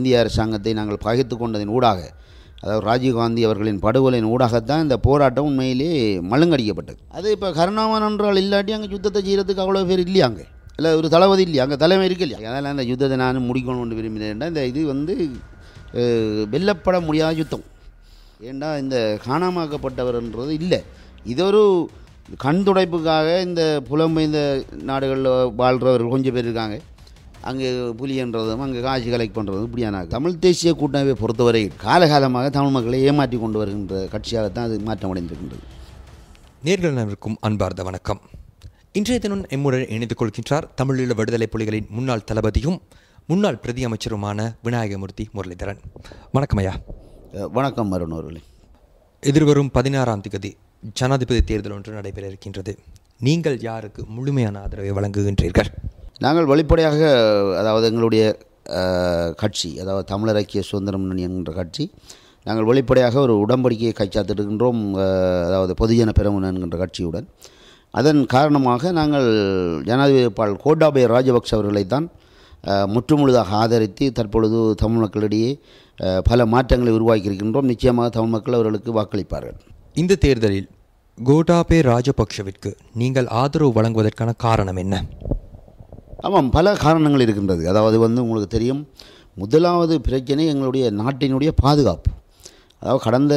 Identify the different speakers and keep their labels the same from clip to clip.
Speaker 1: இந்திய அரசாங்கத்தை நாங்கள் பகைத்து கொண்டதன் ஊடாக அதாவது ராஜீவ்காந்தி அவர்களின் படுகொலையின் ஊடாகத்தான் இந்த போராட்டம் உண்மையிலே மழுங்கடிக்கப்பட்டது அது இப்போ கருணாமன் என்றால் இல்லாட்டி அங்கே யுத்தத்தை செய்கிறதுக்கு அவ்வளோ பேர் இல்லையா அங்கே இல்லை ஒரு தளபதி இல்லையா அங்கே தலைமை இருக்கு இல்லையா அதனால் அந்த யுத்தத்தை நான் முடிக்கணும்னு விரும்பினேன் இந்த இது வந்து வெல்லப்பட முடியாத யுத்தம் ஏண்டா இந்த காணாமாக்கப்பட்டவர்ன்றது இல்லை இது ஒரு கண் துடைப்புக்காக இந்த புலம்பெய்ந்த நாடுகளில் வாழ்கிறவர்கள் கொஞ்சம் பேர் இருக்காங்க அங்கே புலின்றதும் அங்கே காசு கலெக்ட் பண்ணுறதும் இப்படியான தமிழ் தேசிய கூட்டமைப்பை பொறுத்தவரை காலகாலமாக தமிழ் மக்களை ஏமாற்றி கொண்டு வருகின்ற கட்சியாகத்தான் அது மாற்றம் அடைந்திருக்கின்றது நேர்கள் அனைவருக்கும் அன்பார்ந்த வணக்கம் இன்றைய தினம் எம்முடன்
Speaker 2: இணைந்து கொள்கின்றார் தமிழீழ விடுதலை புலிகளின் முன்னாள் தளபதியும் முன்னாள் பிரதி அமைச்சருமான விநாயகமூர்த்தி முரளிதரன் வணக்கம் ஐயா
Speaker 1: வணக்கம் அருண்
Speaker 2: எதிர்வரும் பதினாறாம் தேதி ஜனாதிபதி தேர்தல் ஒன்று நடைபெற இருக்கின்றது நீங்கள் யாருக்கு முழுமையான ஆதரவை
Speaker 1: வழங்குகின்றீர்கள் நாங்கள் வெளிப்படையாக அதாவது எங்களுடைய கட்சி அதாவது தமிழரக்கிய சுதந்திரம் முன்னணி என்கின்ற கட்சி நாங்கள் வெளிப்படையாக ஒரு உடன்படிக்கையை கைச்சாத்திருக்கின்றோம் அதாவது பொதுஜன பெருமன் என்கின்ற கட்சியுடன் அதன் காரணமாக நாங்கள் ஜனாதிபதி பால் கோட்டாபய ராஜபக்ஷ அவர்களை தான் முற்றுமுழுதாக ஆதரித்து தற்பொழுது தமிழ் மக்களிடையே பல மாற்றங்களை உருவாக்கியிருக்கின்றோம் நிச்சயமாக தமிழ் மக்கள் அவர்களுக்கு வாக்களிப்பார்கள்
Speaker 2: இந்த தேர்தலில் கோட்டாபே ராஜபக்ஷவிற்கு நீங்கள் ஆதரவு வழங்குவதற்கான காரணம் என்ன
Speaker 1: ஆமாம் பல காரணங்கள் இருக்கின்றது அதாவது வந்து உங்களுக்கு தெரியும் முதலாவது பிரச்சனை எங்களுடைய நாட்டினுடைய பாதுகாப்பு அதாவது கடந்த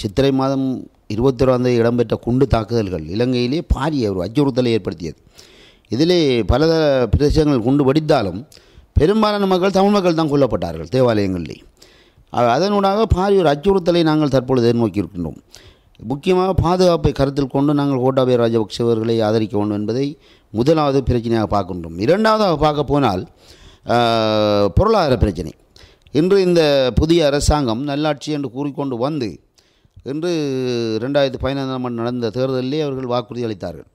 Speaker 1: சித்திரை மாதம் இருபத்தொராந்தேதி இடம்பெற்ற குண்டு தாக்குதல்கள் இலங்கையிலே பாரிய ஒரு அச்சுறுத்தலை ஏற்படுத்தியது இதிலே பல பிரதேசங்கள் குண்டு வடித்தாலும் பெரும்பாலான மக்கள் தமிழ் மக்கள் தான் கொல்லப்பட்டார்கள் தேவாலயங்களிலே அதனூடாக பாரிய ஒரு அச்சுறுத்தலை நாங்கள் தற்பொழுது எதிர்நோக்கி இருக்கின்றோம் முக்கியமாக பாதுகாப்பை கருத்தில் கொண்டு நாங்கள் கோட்டாபய ராஜபக்ஷ அவர்களை ஆதரிக்க வேண்டும் என்பதை முதலாவது பிரச்சனையாக பார்க்கின்றோம் இரண்டாவதாக பார்க்க போனால் பொருளாதார பிரச்சனை இன்று இந்த புதிய அரசாங்கம் நல்லாட்சி என்று கூறிக்கொண்டு வந்து இன்று ரெண்டாயிரத்தி பதினைந்தாம் ஆண்டு நடந்த தேர்தலிலே அவர்கள் வாக்குறுதி அளித்தார்கள்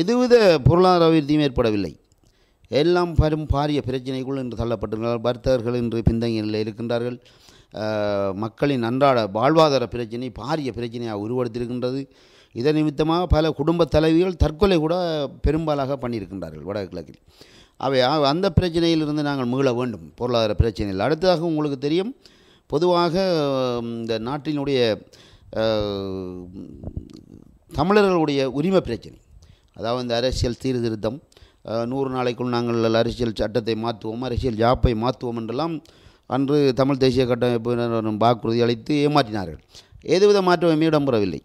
Speaker 1: எதுவித பொருளாதார அபிவிருத்தியும் ஏற்படவில்லை எல்லாம் பெரும் பாரிய பிரச்சனைக்குள் இன்று தள்ளப்பட்டிருக்கிறார்கள் வர்த்தகர்கள் இன்று பின்தங்கிய நிலையில் இருக்கின்றார்கள் மக்களின் அன்றாட வாழ்வாதார பிரச்சனை பாரிய பிரச்சனையாக உருவெடுத்திருக்கின்றது இதன் நிமித்தமாக பல குடும்ப தலைவிகள் தற்கொலை கூட பெரும்பாலாக பண்ணியிருக்கின்றார்கள் வடகிழக்கில் அவை அந்த பிரச்சனையிலிருந்து நாங்கள் மீள வேண்டும் பொருளாதார பிரச்சனையில் அடுத்ததாக உங்களுக்கு தெரியும் பொதுவாக இந்த நாட்டினுடைய தமிழர்களுடைய உரிமை பிரச்சனை அதாவது இந்த அரசியல் சீர்திருத்தம் நூறு நாளைக்குள் நாங்கள் அரசியல் சட்டத்தை மாற்றுவோம் அரசியல் ஜாப்பை மாற்றுவோம் என்றெல்லாம் அன்று தமிழ் தேசிய கட்டமைப்பினரும் வாக்குறுதி அளித்து ஏமாற்றினார்கள் எதுவித மாற்றமுமே இடம்பெறவில்லை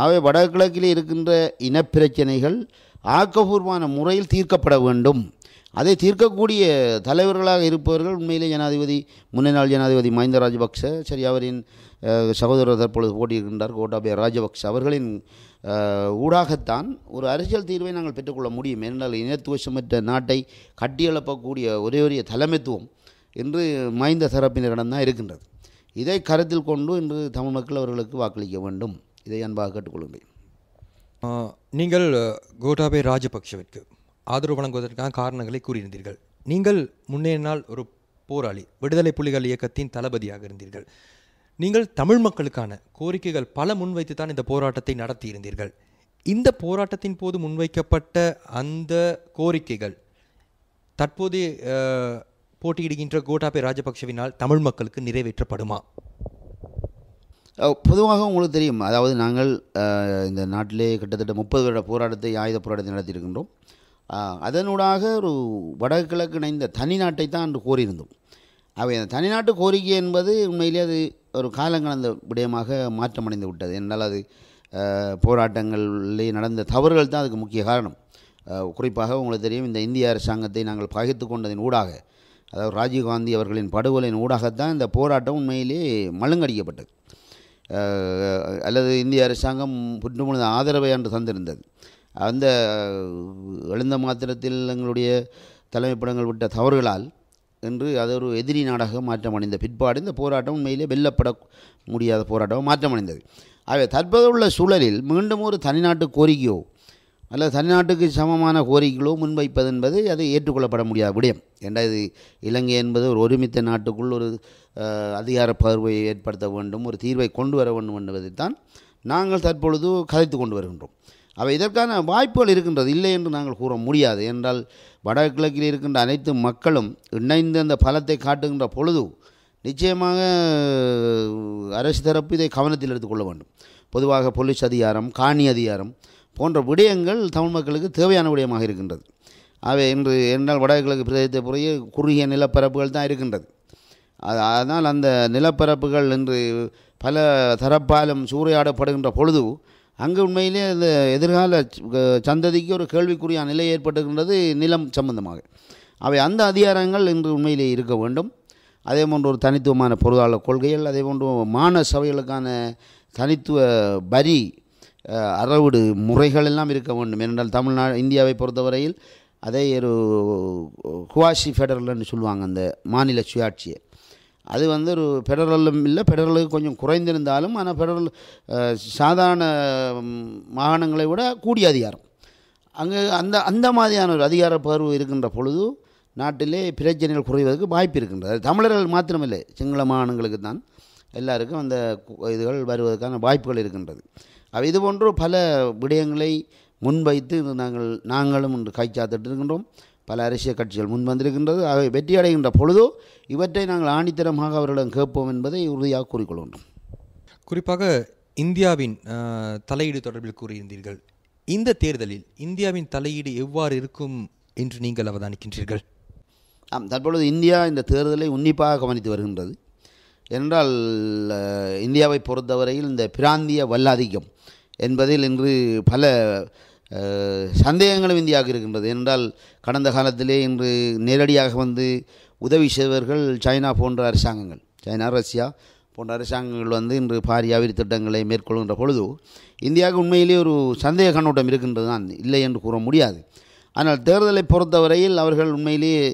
Speaker 1: ஆகவே வடகிழக்கில் இருக்கின்ற இனப்பிரச்சனைகள் ஆக்கப்பூர்வமான முறையில் தீர்க்கப்பட வேண்டும் அதை தீர்க்கக்கூடிய தலைவர்களாக இருப்பவர்கள் உண்மையிலே ஜனாதிபதி முன்னாள் ஜனாதிபதி மஹிந்த ராஜபக்ச சரி அவரின் சகோதரர் தற்பொழுது போட்டியிருக்கின்றார் கோட்டாபய ராஜபக்ச அவர்களின் ஊடாகத்தான் ஒரு அரசியல் தீர்வை நாங்கள் பெற்றுக்கொள்ள முடியும் ஏனென்றால் இனத்துவசமற்ற நாட்டை கட்டியெழுப்பக்கூடிய ஒரே ஒரே தலைமைத்துவம் என்று மைந்த தரப்பினரிடம் தான் இருக்கின்றது இதை கருத்தில் கொண்டு இன்று தமிழ் மக்கள் அவர்களுக்கு வாக்களிக்க வேண்டும் இதை அன்பாக கேட்டுக்கொள்கிறேன்
Speaker 2: நீங்கள் கோட்டாபே ராஜபக்ஷவிற்கு ஆதரவு வழங்குவதற்கான காரணங்களை கூறியிருந்தீர்கள் நீங்கள் முன்னே நாள் ஒரு போராளி விடுதலை புலிகள் இயக்கத்தின் தளபதியாக இருந்தீர்கள் நீங்கள் தமிழ் மக்களுக்கான கோரிக்கைகள் பல முன்வைத்து தான் இந்த போராட்டத்தை நடத்தியிருந்தீர்கள் இந்த போராட்டத்தின் போது முன்வைக்கப்பட்ட அந்த கோரிக்கைகள் தற்போதைய போட்டியிடுகின்ற கோட்டாபே ராஜபக்சவினால் தமிழ் மக்களுக்கு நிறைவேற்றப்படுமா
Speaker 1: பொதுவாக உங்களுக்கு தெரியும் அதாவது நாங்கள் இந்த நாட்டிலே கிட்டத்தட்ட முப்பது வருட போராட்டத்தை ஆயுத போராட்டத்தை நடத்தியிருக்கின்றோம் அதனூடாக ஒரு வடகிழக்கு இணைந்த தனி நாட்டை தான் அன்று கோரியிருந்தோம் அவை அந்த தனிநாட்டு கோரிக்கை என்பது உண்மையிலே அது ஒரு காலங்கலந்த விடயமாக மாற்றமடைந்து விட்டது என்றால் அது போராட்டங்களிலே நடந்த தவறுகள் தான் அதுக்கு முக்கிய காரணம் குறிப்பாக உங்களுக்கு தெரியும் இந்த இந்திய அரசாங்கத்தை நாங்கள் பகிர்ந்து கொண்டதின் ஊடாக அதாவது ராஜீவ்காந்தி அவர்களின் படுகொலையின் ஊடாகத்தான் இந்த போராட்டம் உண்மையிலே மழுங்கடிக்கப்பட்டது அல்லது இந்திய அரசாங்கம் முழுத ஆதரவை அன்று தந்திருந்தது அந்த எழுந்த மாத்திரத்தில் எங்களுடைய தலைமைப்படங்கள் விட்ட தவறுகளால் என்று அது ஒரு எதிரி நாடாக மாற்றமடைந்த பிற்பாடு இந்த போராட்டம் உண்மையிலே வெல்லப்பட முடியாத போராட்டமாக மாற்றமடைந்தது ஆகவே தற்போது உள்ள சூழலில் மீண்டும் ஒரு தனிநாட்டு கோரிக்கையோ அல்லது தனிநாட்டுக்கு சமமான கோரிக்கைகளோ முன்வைப்பது என்பது அது ஏற்றுக்கொள்ளப்பட முடியாத விடயம் ஏன்னா இது இலங்கை என்பது ஒரு ஒருமித்த நாட்டுக்குள் ஒரு அதிகார பகர்வை ஏற்படுத்த வேண்டும் ஒரு தீர்வை கொண்டு வர வேண்டும் என்பதை தான் நாங்கள் தற்பொழுது கதைத்து கொண்டு வருகின்றோம் அவை இதற்கான வாய்ப்புகள் இருக்கின்றது இல்லை என்று நாங்கள் கூற முடியாது என்றால் வடகிழக்கில் இருக்கின்ற அனைத்து மக்களும் இணைந்து அந்த பலத்தை காட்டுகின்ற பொழுது நிச்சயமாக அரசு தரப்பு இதை கவனத்தில் எடுத்துக்கொள்ள வேண்டும் பொதுவாக போலீஸ் அதிகாரம் காணி அதிகாரம் போன்ற விடயங்கள் தமிழ் மக்களுக்கு தேவையான விடயமாக இருக்கின்றது அவை இன்று என்றால் வடகிழக்கு பிரதேசத்தை புறைய குறுகிய நிலப்பரப்புகள் தான் இருக்கின்றது அது அதனால் அந்த நிலப்பரப்புகள் இன்று பல தரப்பாலும் சூறையாடப்படுகின்ற பொழுது அங்கு உண்மையிலே இந்த எதிர்கால சந்ததிக்கு ஒரு கேள்விக்குரிய நிலை ஏற்பட்டுகின்றது நிலம் சம்பந்தமாக அவை அந்த அதிகாரங்கள் இன்று உண்மையிலே இருக்க வேண்டும் அதே போன்று ஒரு தனித்துவமான பொருளாளர் கொள்கைகள் அதே போன்று மான சபைகளுக்கான தனித்துவ வரி அறவுடு முறைகள் எல்லாம் இருக்க வேண்டும் ஏனென்றால் தமிழ்நாடு இந்தியாவை பொறுத்தவரையில் அதே ஒரு குவாஷி ஃபெடரல்னு சொல்லுவாங்க அந்த மாநில சுயாட்சியை அது வந்து ஒரு ஃபெடரலும் இல்லை ஃபெடரலுக்கு கொஞ்சம் குறைந்திருந்தாலும் ஆனால் ஃபெடரல் சாதாரண மாகாணங்களை விட கூடிய அதிகாரம் அங்கே அந்த அந்த மாதிரியான ஒரு அதிகார பகிர்வு இருக்கின்ற பொழுது நாட்டிலே பிரச்சனைகள் குறைவதற்கு வாய்ப்பு இருக்கின்றது தமிழர்கள் மாத்திரமில்லை சிங்கள மாகாணங்களுக்கு தான் எல்லாருக்கும் அந்த இதுகள் வருவதற்கான வாய்ப்புகள் இருக்கின்றது இது போன்ற பல விடயங்களை முன்வைத்து நாங்கள் நாங்களும் இன்று கைச்சாத்திட்டிருக்கின்றோம் பல அரசியல் கட்சிகள் முன்வந்திருக்கின்றது அவை வெற்றியடைகின்ற பொழுதோ இவற்றை நாங்கள் ஆணித்தரமாக அவர்களிடம் கேட்போம் என்பதை உறுதியாக கூறிக்கொள்கின்றோம் குறிப்பாக இந்தியாவின்
Speaker 2: தலையீடு தொடர்பில் கூறியிருந்தீர்கள் இந்த தேர்தலில் இந்தியாவின் தலையீடு எவ்வாறு இருக்கும்
Speaker 1: என்று நீங்கள் அவதானிக்கின்றீர்கள் ஆம் தற்பொழுது இந்தியா இந்த தேர்தலை உன்னிப்பாக கவனித்து வருகின்றது என்றால் இந்தியாவை பொறுத்தவரையில் இந்த பிராந்திய வல்லாதிக்கம் என்பதில் இன்று பல சந்தேகங்களும் இந்தியாவுக்கு இருக்கின்றது என்றால் கடந்த காலத்திலே இன்று நேரடியாக வந்து உதவி செய்தவர்கள் சைனா போன்ற அரசாங்கங்கள் சைனா ரஷ்யா போன்ற அரசாங்கங்கள் வந்து இன்று பாரிய அவிரி திட்டங்களை மேற்கொள்கின்ற பொழுது இந்தியாவுக்கு உண்மையிலே ஒரு சந்தேக கண்ணோட்டம் இருக்கின்றது தான் இல்லை என்று கூற முடியாது ஆனால் தேர்தலை பொறுத்தவரையில் அவர்கள் உண்மையிலேயே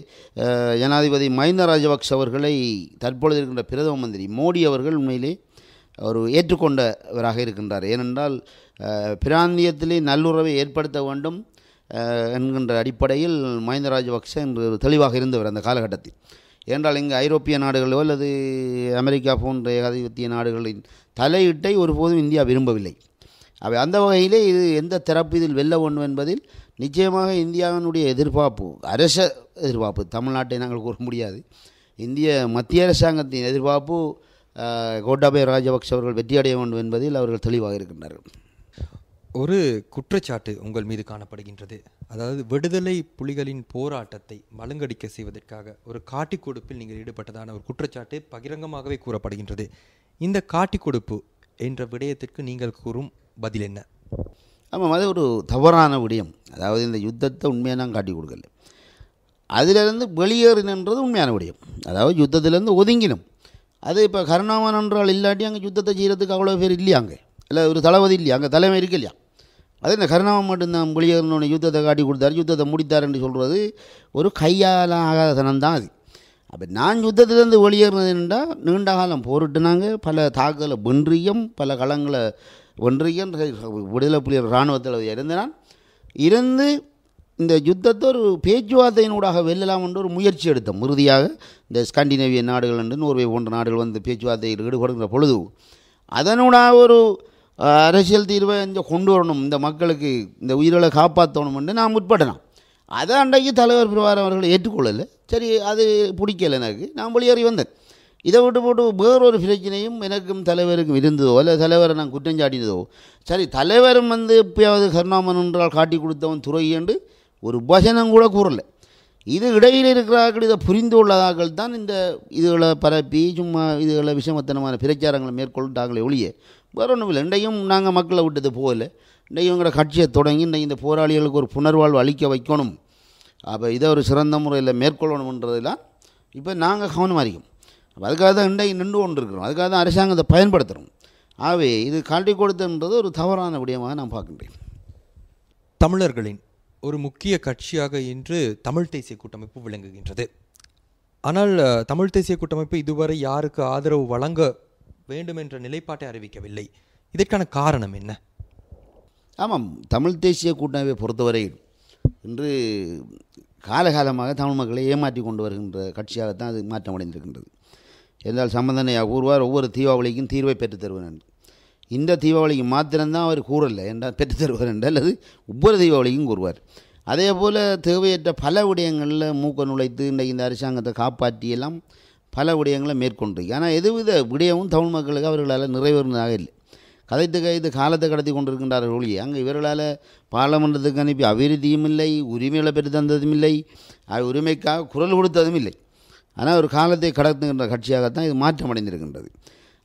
Speaker 1: ஜனாதிபதி மஹிந்த ராஜபக்ஷ அவர்களை தற்பொழுது இருக்கின்ற பிரதம மந்திரி மோடி அவர்கள் உண்மையிலே ஒரு ஏற்றுக்கொண்டவராக இருக்கின்றார் ஏனென்றால் பிராந்தியத்திலே நல்லுறவை ஏற்படுத்த வேண்டும் என்கின்ற அடிப்படையில் மஹிந்த ராஜபக்ச என்று தெளிவாக இருந்தவர் அந்த காலகட்டத்தில் ஏனென்றால் இங்கு ஐரோப்பிய நாடுகளோ அல்லது அமெரிக்கா போன்ற ஏகாதிபத்திய நாடுகளின் தலையீட்டை ஒருபோதும் இந்தியா விரும்பவில்லை அவை அந்த வகையிலே இது எந்த தரப்பு இதில் வெல்ல வேண்டும் என்பதில் நிச்சயமாக இந்தியாவினுடைய எதிர்பார்ப்பு அரச எதிர்பார்ப்பு தமிழ்நாட்டை நாங்கள் கூற முடியாது இந்திய மத்திய அரசாங்கத்தின் எதிர்பார்ப்பு கோட்டாபய ராஜபக்ஷ அவர்கள் வெற்றியடைய வேண்டும் என்பதில் அவர்கள் தெளிவாக இருக்கின்றார்கள் ஒரு குற்றச்சாட்டு உங்கள் மீது காணப்படுகின்றது அதாவது விடுதலை
Speaker 2: புலிகளின் போராட்டத்தை மழுங்கடிக்க செய்வதற்காக ஒரு காட்டி கொடுப்பில் நீங்கள் ஈடுபட்டதான ஒரு குற்றச்சாட்டு பகிரங்கமாகவே கூறப்படுகின்றது இந்த காட்டி கொடுப்பு என்ற விடயத்திற்கு நீங்கள்
Speaker 1: கூறும் பதில் என்ன ஆமாம் அது ஒரு தவறான விடயம் அதாவது இந்த யுத்தத்தை உண்மையாக தான் காட்டி கொடுக்கல அதிலிருந்து வெளியேறினன்றது உண்மையான விடயம் அதாவது யுத்தத்திலேருந்து ஒதுங்கினோம் அது இப்போ கருணாமன் என்றால் இல்லாட்டி அங்கே யுத்தத்தை செய்கிறதுக்கு அவ்வளோ பேர் இல்லையா அங்கே இல்லை ஒரு தளபதி இல்லையா அங்கே தலைமை இருக்கு இல்லையா அது இந்த கருணாமன் மட்டும்தான் மொழியர்னோட யுத்தத்தை காட்டி கொடுத்தார் யுத்தத்தை முடித்தார் என்று சொல்கிறது ஒரு கையால் ஆகாதனம் தான் அது அப்போ நான் யுத்தத்திலேருந்து என்றால் நீண்ட காலம் போரிட்டுனாங்க பல தாக்குதலை ஒன்றியம் பல களங்களை ஒன்றியம் விடுதலை புலியர் இராணுவ தளபதி இருந்தனான் இருந்து இந்த யுத்தத்தை ஒரு பேச்சுவார்த்தையினூடாக வெல்லலாம் என்று ஒரு முயற்சி எடுத்தோம் இறுதியாக இந்த ஸ்காண்டினேவிய நாடுகள் என்று நோர்வே போன்ற நாடுகள் வந்து பேச்சுவார்த்தையில் ஈடுபடுகிற பொழுது அதனூடாக ஒரு அரசியல் தீர்வை இந்த கொண்டு வரணும் இந்த மக்களுக்கு இந்த உயிர்களை காப்பாற்றணும் என்று நான் முற்பட்டேன் அதை அன்றைக்கு தலைவர் பிரபாரம் அவர்கள் ஏற்றுக்கொள்ளலை சரி அது பிடிக்கலை எனக்கு நான் வெளியேறி வந்தேன் இதை விட்டு போட்டு வேறொரு பிரச்சனையும் எனக்கும் தலைவருக்கும் இருந்ததோ இல்லை தலைவரை நான் குற்றம் சாட்டினதோ சரி தலைவரும் வந்து எப்பயாவது கருணாமன் என்றால் காட்டி கொடுத்தவன் துறை என்று ஒரு பஜனம் கூட கூறலை இது இடையில் இருக்கிறார்கள் இதை புரிந்து கொள்ளாதாக்கள் தான் இந்த இதுகளை பரப்பி சும்மா இதுகளை விஷமத்தனமான பிரச்சாரங்களை மேற்கொள்ளிட்டாங்களே ஒழிய வேறு ஒன்றும் இல்லை இன்றையும் நாங்கள் மக்களை விட்டது போகல இன்றைக்கு இவங்கள கட்சியை தொடங்கி இன்றைக்கு இந்த போராளிகளுக்கு ஒரு புனர்வாழ்வு அளிக்க வைக்கணும் அப்போ இதை ஒரு சிறந்த முறையில் மேற்கொள்ளணும்ன்றதெல்லாம் இப்போ நாங்கள் கவனமாக இருக்கோம் அப்போ அதுக்காக தான் இன்றைக்கு நின்று கொண்டு இருக்கிறோம் அதுக்காக தான் அரசாங்கத்தை பயன்படுத்துகிறோம் ஆகவே இது காட்டி கொடுத்தன்றது ஒரு தவறான விடயமாக நான் பார்க்கின்றேன் தமிழர்களின் ஒரு முக்கிய கட்சியாக
Speaker 2: இன்று தமிழ் தேசிய கூட்டமைப்பு விளங்குகின்றது ஆனால் தமிழ் தேசிய கூட்டமைப்பு இதுவரை யாருக்கு ஆதரவு வழங்க வேண்டும் என்ற நிலைப்பாட்டை அறிவிக்கவில்லை இதற்கான காரணம்
Speaker 1: என்ன ஆமாம் தமிழ் தேசிய கூட்டமைப்பை பொறுத்தவரை இன்று காலகாலமாக தமிழ் மக்களை ஏமாற்றி கொண்டு வருகின்ற கட்சியாகத்தான் அது மாற்றமடைந்திருக்கின்றது என்றால் சம்பந்தனையாக கூறுவார் ஒவ்வொரு தீபாவளிக்கும் தீர்வை பெற்றுத் தருவேன் என்று இந்த தீபாவளிக்கு மாத்திரம்தான் அவர் கூறலை என்றால் பெற்று தருவார் என்றால் அது ஒவ்வொரு தீபாவளிக்கும் கூறுவார் அதே போல் தேவையற்ற பல விடயங்களில் மூக்க நுழைத்து இன்றைக்கு இந்த அரசாங்கத்தை காப்பாற்றியெல்லாம் பல விடயங்களை மேற்கொண்டு ஆனால் எதுவித விடயமும் தமிழ் மக்களுக்கு அவர்களால் நிறைவேறினதாக இல்லை கதைத்து கைது காலத்தை கடத்தி கொண்டிருக்கின்றார் ஒளி அங்கே இவர்களால் பாராளுமன்றத்துக்கு அனுப்பி அபிவிருத்தியும் இல்லை உரிமைகளை பெற்று தந்ததும் இல்லை உரிமைக்காக குரல் கொடுத்ததும் இல்லை ஆனால் ஒரு காலத்தை கடத்துகின்ற கட்சியாகத்தான் இது மாற்றமடைந்திருக்கின்றது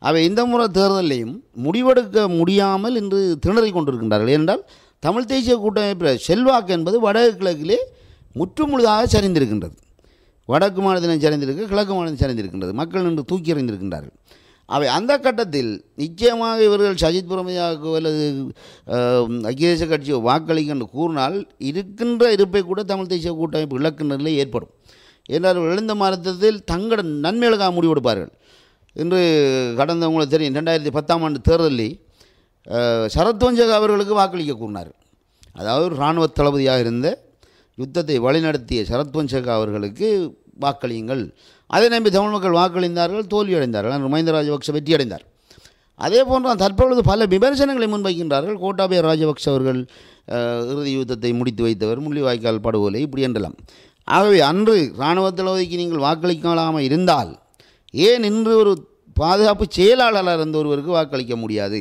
Speaker 1: அவை இந்த முறை தேர்தலையும் முடிவெடுக்க முடியாமல் இன்று திணறிக் கொண்டிருக்கின்றார்கள் ஏனென்றால் தமிழ் தேசிய கூட்டமைப்பில் செல்வாக்கு என்பது வடகு கிழக்கிலே முற்றுமுழுதாக சரிந்திருக்கின்றது வடக்கு மாநிலம் சரிந்திருக்கு கிழக்கு மாநிலம் சரிந்திருக்கின்றது மக்கள் இன்று தூக்கி எறிந்திருக்கின்றார்கள் அவை அந்த கட்டத்தில் நிச்சயமாக இவர்கள் சஜித் புறமையாக அல்லது அகிலேச கட்சியோ வாக்களிக்கன்று கூறினால் இருக்கின்ற இருப்பை கூட தமிழ் தேசிய கூட்டமைப்பு இழக்கின்ற நிலையில் ஏற்படும் என்றால் எழுந்த மாநிலத்தில் தங்கள நன்மைகளுக்காக முடிவெடுப்பார்கள் இன்று கடந்த உங்களுக்கு தெரியும் ரெண்டாயிரத்தி பத்தாம் ஆண்டு தேர்தலில் சரத்வஞ்சக அவர்களுக்கு வாக்களிக்க கூறினார் அதாவது இராணுவ தளபதியாக இருந்த யுத்தத்தை வழிநடத்திய சரத்வஞ்சக அவர்களுக்கு வாக்களியுங்கள் அதை நம்பி தமிழ் மக்கள் வாக்களிந்தார்கள் தோல்வியடைந்தார்கள் மஹிந்த ராஜபக்ஷ வெற்றியடைந்தார் அதே போன்ற தற்பொழுது பல விமர்சனங்களை முன்வைக்கின்றார்கள் கோட்டாபய ராஜபக்ஷ அவர்கள் இறுதி யுத்தத்தை முடித்து வைத்தவர் முள்ளிவாய்க்கால் படுகொலை இப்படி என்றலாம் ஆகவே அன்று இராணுவ தளபதிக்கு நீங்கள் வாக்களிக்கலாமல் இருந்தால் ஏன் இன்று ஒரு பாதுகாப்பு செயலாளராக இருந்த ஒருவருக்கு வாக்களிக்க முடியாது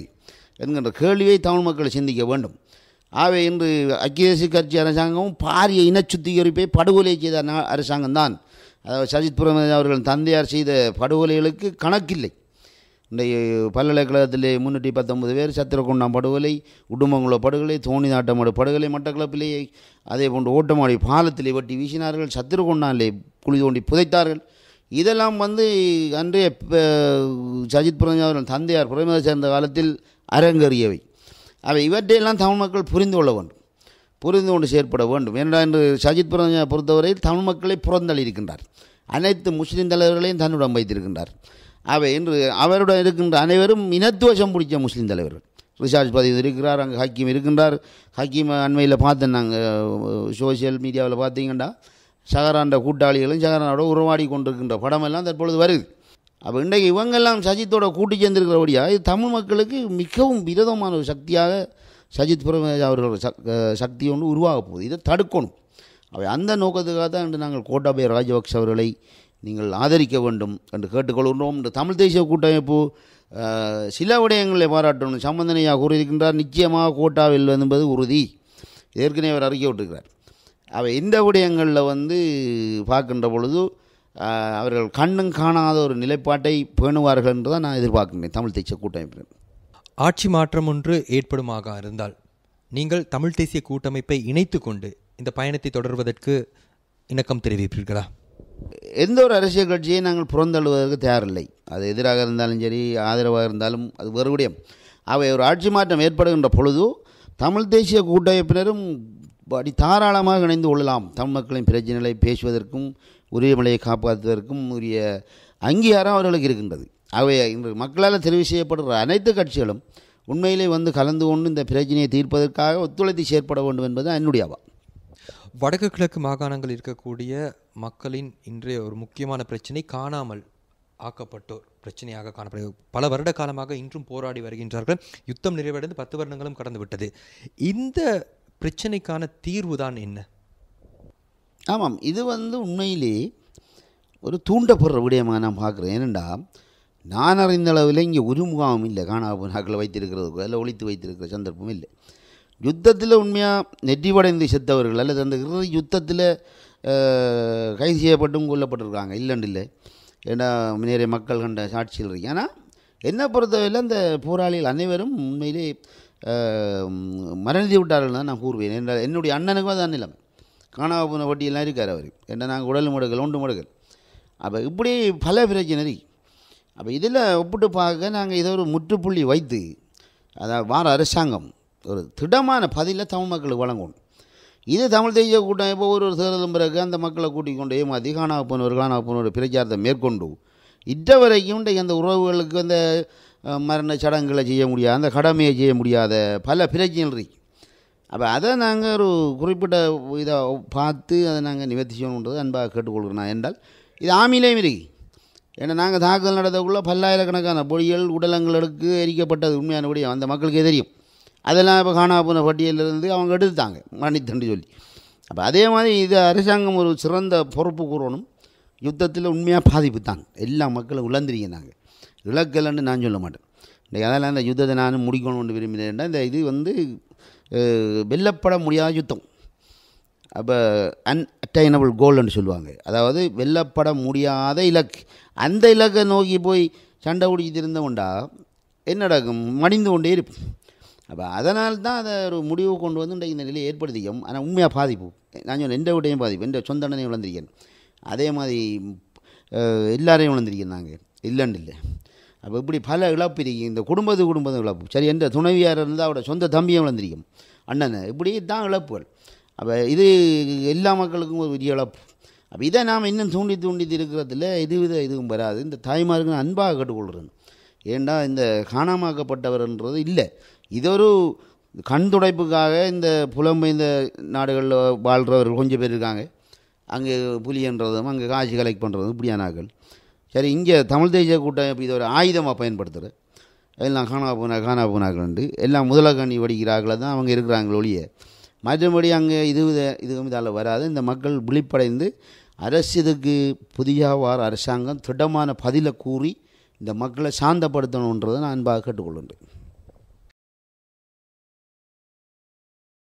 Speaker 1: என்கின்ற கேள்வியை தமிழ் மக்கள் சிந்திக்க வேண்டும் ஆகவே இன்று ஐக்கிய தேசிய கட்சி அரசாங்கமும் பாரிய இன சுத்திகரிப்பை படுகொலை செய்த அரசாங்கம்தான் அதாவது சஜித் பிரமதி அவர்கள் தந்தையார் செய்த படுகொலைகளுக்கு கணக்கில்லை இன்றைய பல்கலைக்கழகத்தில் முன்னூற்றி பத்தொன்பது பேர் சத்திரகுண்டாம் படுகொலை உடுமங்குளம் படுகொலை நாட்டமாடு படுகொலை மட்டக்களப்பிலேயே அதே போன்று ஓட்டமாடி பாலத்திலே வெட்டி வீசினார்கள் சத்திரகுண்டாலே குழி தோண்டி புதைத்தார்கள் இதெல்லாம் வந்து அன்றைய சஜித் பிரதமர் தந்தையார் பிரதமரை சேர்ந்த காலத்தில் அரங்கேறியவை அவை இவற்றையெல்லாம் தமிழ் மக்கள் புரிந்து கொள்ள வேண்டும் புரிந்து கொண்டு செயற்பட வேண்டும் ஏனென்றால் என்று சஜித் பிரதமர் பொறுத்தவரையில் தமிழ் மக்களை புறந்தள்ளியிருக்கின்றார் அனைத்து முஸ்லீம் தலைவர்களையும் தன்னுடன் வைத்திருக்கின்றார் அவை இன்று அவருடன் இருக்கின்ற அனைவரும் இனத்துவசம் பிடிச்ச முஸ்லீம் தலைவர்கள் ரிசார்ஜ் பதிவு இருக்கிறார் அங்கே ஹக்கீம் இருக்கின்றார் ஹக்கீம் அண்மையில் பார்த்தேன் நாங்கள் சோசியல் மீடியாவில் பார்த்தீங்கன்னா சகராண்ட கூட்டாளிகளும் சஹரானோட உருவாடி கொண்டிருக்கின்ற படமெல்லாம் தற்பொழுது வருது அப்போ இன்றைக்கு இவங்கெல்லாம் சஜித்தோட கூட்டி சேர்ந்திருக்கிறபடியாக இது தமிழ் மக்களுக்கு மிகவும் விரதமான ஒரு சக்தியாக சஜித் பிரமேஜ் அவர்களோட சக் சக்தி ஒன்று உருவாக போகுது இதை தடுக்கணும் அவை அந்த நோக்கத்துக்காக தான் என்று நாங்கள் கோட்டாபய ராஜபக்ஷ அவர்களை நீங்கள் ஆதரிக்க வேண்டும் என்று கேட்டுக்கொள்கின்றோம் இந்த தமிழ் தேசிய கூட்டமைப்பு சில விடயங்களை பாராட்டணும் சம்பந்தனையாக கூறியிருக்கின்றார் நிச்சயமாக கோட்டாவில் என்பது உறுதி ஏற்கனவே அவர் அறிக்கை விட்டுருக்கிறார் அவை இந்த விடயங்களில் வந்து பார்க்கின்ற பொழுது அவர்கள் கண்ணும் காணாத ஒரு நிலைப்பாட்டை பேணுவார்கள் என்று தான் நான் எதிர்பார்க்கின்றேன் தமிழ் தேசிய கூட்டமைப்பினர்
Speaker 2: ஆட்சி மாற்றம் ஒன்று ஏற்படுமாக இருந்தால் நீங்கள் தமிழ் தேசிய கூட்டமைப்பை இணைத்து கொண்டு இந்த பயணத்தை தொடர்வதற்கு இணக்கம் தெரிவிப்பீர்களா
Speaker 1: எந்த ஒரு அரசியல் கட்சியை நாங்கள் புறந்தள்ளுவதற்கு தயாரில்லை அது எதிராக இருந்தாலும் சரி ஆதரவாக இருந்தாலும் அது வேறு அவை ஒரு ஆட்சி மாற்றம் ஏற்படுகின்ற பொழுது தமிழ் தேசிய கூட்டமைப்பினரும் அப்படி தாராளமாக இணைந்து கொள்ளலாம் தமிழ் மக்களின் பிரச்சனைகளை பேசுவதற்கும் உரியமலையை காப்பாற்றுவதற்கும் உரிய அங்கீகாரம் அவர்களுக்கு இருக்கின்றது அவை இன்று மக்களால் தெரிவு செய்யப்படுகிற அனைத்து கட்சிகளும் உண்மையிலே வந்து கலந்து கொண்டு இந்த பிரச்சனையை தீர்ப்பதற்காக ஒத்துழைத்து செயற்பட வேண்டும் என்பது என்னுடைய அவா வடக்கு கிழக்கு
Speaker 2: மாகாணங்கள் இருக்கக்கூடிய மக்களின் இன்றைய ஒரு முக்கியமான பிரச்சனை காணாமல் ஆக்கப்பட்டோர் பிரச்சனையாக காணப்படுகிறது பல வருட காலமாக இன்றும் போராடி வருகின்றார்கள் யுத்தம் நிறைவடைந்து பத்து வருடங்களும் கடந்து விட்டது இந்த பிரச்சனைக்கான தீர்வு தான் என்ன
Speaker 1: ஆமாம் இது வந்து உண்மையிலே ஒரு தூண்டப்படுற விடயமாக நான் பார்க்குறேன் ஏனெண்டா நான் அறிந்த அளவில் இங்கே ஒரு முகாமும் இல்லை காணா நாக்களை வைத்திருக்கிறதுக்கோ அல்ல ஒழித்து வைத்திருக்கிற சந்தர்ப்பம் இல்லை யுத்தத்தில் உண்மையாக நெற்றிவடைந்து செத்தவர்கள் அல்லது அந்த யுத்தத்தில் கைது செய்யப்பட்டும் கொல்லப்பட்டிருக்காங்க இல்லைன்னு இல்லை ஏன்னா நிறைய மக்கள் கண்ட சாட்சியில் இருக்கு ஏன்னா என்ன பொறுத்தவரையில் அந்த போராளிகள் அனைவரும் உண்மையிலே மறைந்து விட்டார்கள் தான் நான் கூறுவேன் என்றால் என்னுடைய அண்ணனுக்கும் அதான் நிலம் காணாமல் போன வட்டியெல்லாம் இருக்கார் அவர் என்ன நாங்கள் உடல் முடகல் ஒன்று முடகல் அப்போ இப்படி பல பிரச்சனை அப்போ இதில் ஒப்பிட்டு பார்க்க நாங்கள் இதை ஒரு முற்றுப்புள்ளி வைத்து அதாவது வார அரசாங்கம் ஒரு திடமான பதிலில் தமிழ் மக்களுக்கு வழங்கணும் இது தமிழ் தேசிய கூட்டம் இப்போ ஒரு ஒரு தேர்தலும் பிறகு அந்த மக்களை கூட்டிக் கொண்டு ஏமாற்றி காணா போனவர் காணா போனவர் பிரச்சாரத்தை மேற்கொண்டு இட்ட வரைக்கும் அந்த உறவுகளுக்கு அந்த மரண சடங்குகளை செய்ய முடியாது அந்த கடமையை செய்ய முடியாத பல பிரச்சனைகள் இருக்கு அப்போ அதை நாங்கள் ஒரு குறிப்பிட்ட இதை பார்த்து அதை நாங்கள் நிவர்த்தி செய்யணுன்றது அன்பாக கேட்டுக்கொள்கிறேன் என்றால் இது ஆமிலேயும் இருக்கு ஏன்னா நாங்கள் தாக்குதல் நடத்தக்குள்ள பல்லாயிரக்கணக்கான பொழிகள் உடலங்களுக்கு எரிக்கப்பட்டது உண்மையான முடியும் அந்த மக்களுக்கு தெரியும் அதெல்லாம் இப்போ காணா போன பட்டியலிருந்து அவங்க எடுத்தாங்க மன்னித்தண்டு சொல்லி அப்போ அதே மாதிரி இது அரசாங்கம் ஒரு சிறந்த பொறுப்பு கூறணும் யுத்தத்தில் உண்மையாக பாதிப்பு தான் எல்லா மக்களும் உழந்திருக்கிறாங்க இலக்கலன்னு நான் சொல்ல மாட்டேன் இந்த அதனால் அந்த யுத்தத்தை நான் முடிக்கணும்னு விரும்பினேன்னா இந்த இது வந்து வெல்லப்பட முடியாத யுத்தம் அப்போ அன்அட்டைனபிள் கோல்டுன்னு சொல்லுவாங்க அதாவது வெல்லப்பட முடியாத இலக்கு அந்த இலக்கை நோக்கி போய் சண்டை பிடிச்சிட்டு இருந்தவொண்டா என்ன நடக்கும் மடிந்து கொண்டே இருப்போம் அப்போ அதனால் தான் அதை ஒரு முடிவு கொண்டு வந்து இந்த நிலையை ஏற்படுத்திக்கும் ஆனால் உண்மையாக பாதிப்பு நான் சொன்னேன் எந்த விட்டையும் பாதிப்பு எந்த சொந்த அண்ணனையும் அதே மாதிரி எல்லாரையும் வளர்ந்துருக்கேன் நாங்கள் இல்லைன்னு இல்லை அப்போ இப்படி பல இழப்பு இருக்கு இந்த குடும்பத்து குடும்பத்து இழப்பு சரி எந்த துணைவியார் இருந்தால் அவட சொந்த தம்பியும் வளர்ந்துருக்கும் அண்ணன் இப்படி தான் இழப்புகள் அப்போ இது எல்லா மக்களுக்கும் ஒரு பெரிய இழப்பு அப்போ இதை நாம் இன்னும் தூண்டி தூண்டித்து இருக்கிறதுல வித இதுவும் வராது இந்த தாய்மார்கள் அன்பாக கேட்டுக்கொள்கிறேன் ஏண்டா இந்த காணாமாக்கப்பட்டவர்ன்றது இல்லை இது ஒரு கண் துடைப்புக்காக இந்த புலம்பெயர்ந்த நாடுகளில் வாழ்கிறவர்கள் கொஞ்சம் பேர் இருக்காங்க அங்கே புலின்றதும் அங்கே காசு கலெக்ட் பண்ணுறதும் இப்படியான ஆக்கள் சரி இங்கே தமிழ் தேசிய கூட்டமைப்பு இது ஒரு ஆயுதமாக பயன்படுத்துகிற எல்லாம் காணா போனா காணா உண்டு எல்லாம் முதலகணி வடிக்கிறார்கள தான் அவங்க இருக்கிறாங்க ஒழிய மற்றபடி அங்கே இது இது இதால் வராது இந்த மக்கள் விழிப்படைந்து அரசு இதுக்கு வார அரசாங்கம் திடமான பதிலை கூறி இந்த மக்களை சாந்தப்படுத்தணுன்றதை நான் அன்பாக கேட்டுக்கொள்கின்றேன்